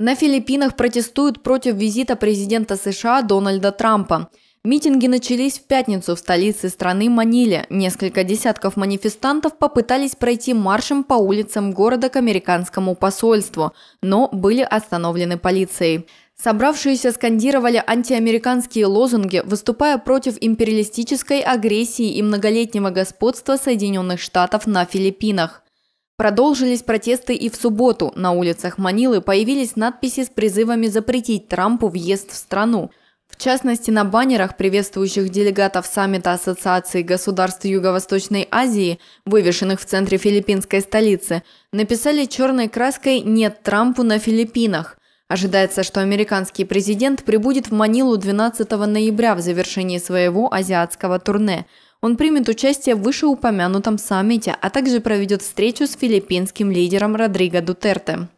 На Филиппинах протестуют против визита президента США Дональда Трампа. Митинги начались в пятницу в столице страны Маниле. Несколько десятков манифестантов попытались пройти маршем по улицам города к американскому посольству, но были остановлены полицией. Собравшиеся скандировали антиамериканские лозунги, выступая против империалистической агрессии и многолетнего господства Соединенных Штатов на Филиппинах. Продолжились протесты и в субботу. На улицах Манилы появились надписи с призывами запретить Трампу въезд в страну. В частности, на баннерах, приветствующих делегатов саммита Ассоциации государств Юго-Восточной Азии, вывешенных в центре филиппинской столицы, написали черной краской «Нет Трампу на Филиппинах». Ожидается, что американский президент прибудет в Манилу 12 ноября в завершении своего азиатского турне. Он примет участие в вышеупомянутом саммите, а также проведет встречу с филиппинским лидером Родриго Дутерте.